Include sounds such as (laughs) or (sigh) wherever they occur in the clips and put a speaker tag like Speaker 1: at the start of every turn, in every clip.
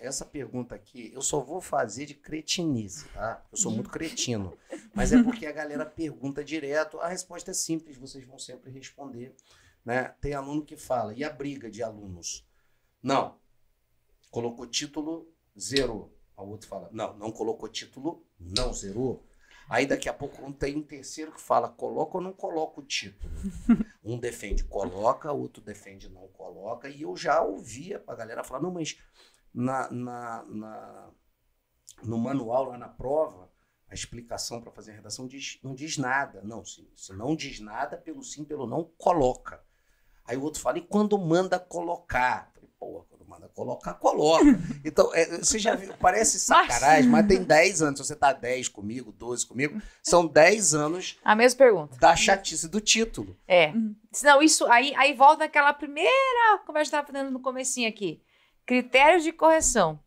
Speaker 1: essa pergunta aqui eu só vou fazer de cretinice, tá? Eu sou muito (laughs) cretino. Mas é porque a galera pergunta direto. A resposta é simples, vocês vão sempre responder. Né? Tem aluno que fala, e a briga de alunos? Não. Colocou título, zerou. O outro fala, não, não colocou título, não zerou. Aí daqui a pouco tem um terceiro que fala, coloca ou não coloca o título. (laughs) Um defende coloca, outro defende não coloca. E eu já ouvia a galera falar, não, mas na, na, na no manual, lá na prova, a explicação para fazer a redação diz, não diz nada. Não, se, se não diz nada, pelo sim, pelo não, coloca. Aí o outro fala, e quando manda colocar? Pô, quando manda colocar, coloca. (laughs) Então, é, é, você já viu, parece sacanagem, mas tem 10 anos. Se você tá 10 comigo, 12 comigo, são 10 anos. A mesma pergunta. Da chatice do título. É. Uhum. Não, isso aí,
Speaker 2: aí volta aquela primeira conversa que eu tava fazendo no comecinho aqui. Critérios de correção.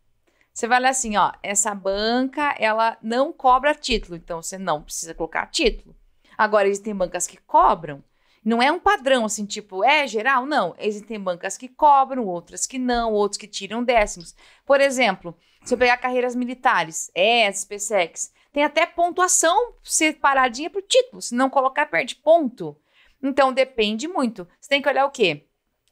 Speaker 2: Você vai lá assim, ó, essa banca, ela não cobra título, então você não precisa colocar título. Agora, existem bancas que cobram. Não é um padrão, assim, tipo, é geral? Não. Existem bancas que cobram, outras que não, outros que tiram décimos. Por exemplo, se eu pegar carreiras militares, ES, PSEX, tem até pontuação separadinha para o título. Se não colocar, perde ponto. Então, depende muito. Você tem que olhar o quê?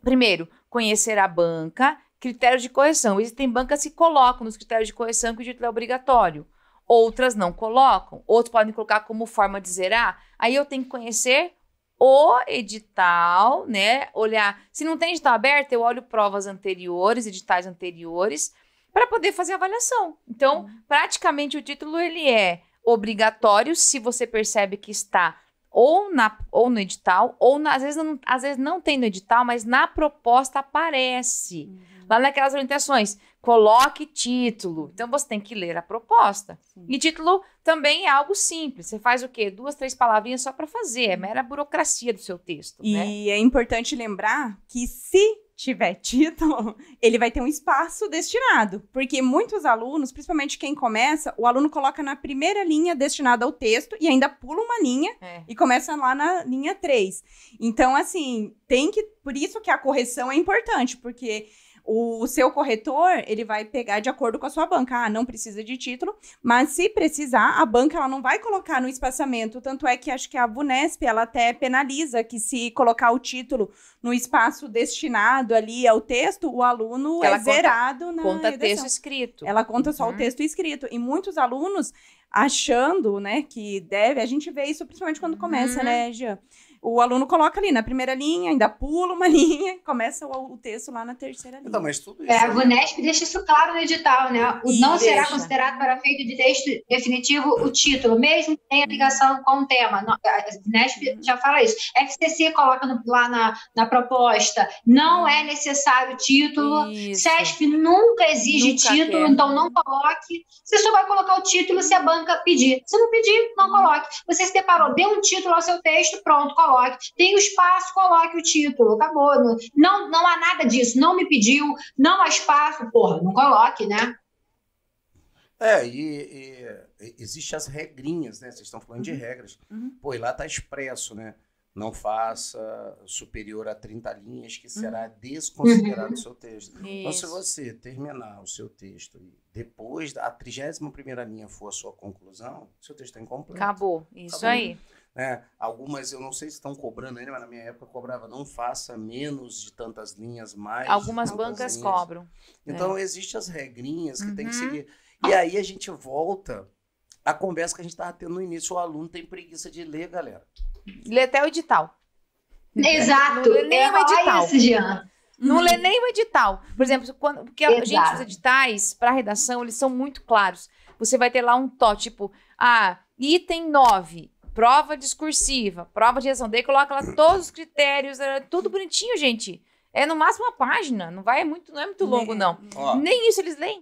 Speaker 2: Primeiro, conhecer a banca critérios de correção. Existem bancas que colocam nos critérios de correção que o título é obrigatório. Outras não colocam. Outros podem colocar como forma de zerar. Aí eu tenho que conhecer o edital, né? Olhar. Se não tem edital aberto, eu olho provas anteriores, editais anteriores, para poder fazer avaliação. Então, uhum. praticamente o título ele é obrigatório se você percebe que está ou, na, ou no edital, ou na, às, vezes não, às vezes não tem no edital, mas na proposta aparece. Uhum. Lá naquelas orientações, coloque título. Então você tem que ler a proposta. Sim. E título também é algo simples. Você
Speaker 3: faz o quê? Duas, três palavrinhas só para fazer. É mera burocracia do seu texto. E né? é importante lembrar que se tiver título, (laughs) ele vai ter um espaço destinado. Porque muitos alunos, principalmente quem começa, o aluno coloca na primeira linha destinada ao texto e ainda pula uma linha é. e começa lá na linha 3. Então, assim, tem que. Por isso que a correção é importante, porque o, o seu corretor, ele vai pegar de acordo com a sua banca. Ah, não precisa de título, mas se precisar, a banca ela não vai colocar no espaçamento. Tanto é que acho que a Bunesp, ela até penaliza que se colocar o título no espaço destinado ali ao texto, o aluno é ela é conta, zerado na Conta redação. texto escrito. Ela conta uhum. só o uhum. texto escrito. E muitos alunos achando, né, que deve, a gente vê isso principalmente quando começa, uhum. né, Jean? o aluno coloca ali na primeira linha, ainda pula uma (laughs) linha, começa o, o texto lá na terceira então, linha. Não, mas
Speaker 1: tudo é, isso, é, A Vunesp deixa
Speaker 3: isso claro no edital, né? O e não deixa. será considerado para feito de texto definitivo o título, mesmo que tenha
Speaker 2: ligação com o tema. A Vunesp uhum. já fala isso. FCC é coloca no, lá na, na proposta, não uhum. é necessário título. Isso. SESP nunca exige nunca título, quer. então não coloque. Você só vai colocar o título se a banca pedir. Se não pedir, não uhum. coloque. Você se deparou, deu um título ao seu texto, pronto, coloque coloque. Tem o espaço, coloque o título. Acabou. Não, não há nada disso. Não me pediu, não há espaço. Porra, não coloque, né?
Speaker 1: É, e, e existem as regrinhas, né? Vocês estão falando uhum. de regras. Uhum. Pô, e lá tá expresso, né? não faça superior a 30 linhas, que será uhum. desconsiderado o uhum. seu texto. Isso. Então, se você terminar o seu texto e depois da 31 linha for a sua conclusão, seu texto está é incompleto. Acabou, isso Acabou. aí. É, algumas eu não sei se estão cobrando ainda, mas na minha época cobrava não faça menos de tantas linhas, mais. Algumas bancas linhas. cobram. Né? Então, é. existem as regrinhas que uhum. tem que uhum. seguir. E aí a gente volta a conversa que a gente estava tendo no início, o aluno tem preguiça de ler, galera.
Speaker 2: Lê até o edital. Exato. Não lê nem o é edital. Não lê nem o edital. Por exemplo, quando, porque Exato. a gente, os editais para redação, eles são muito claros. Você vai ter lá um tó, tipo, ah, item 9, prova discursiva, prova de redação. Daí coloca lá todos os critérios, é tudo bonitinho, gente. É no máximo uma página, não vai é muito, não é muito longo, não. Ó. Nem isso eles leem.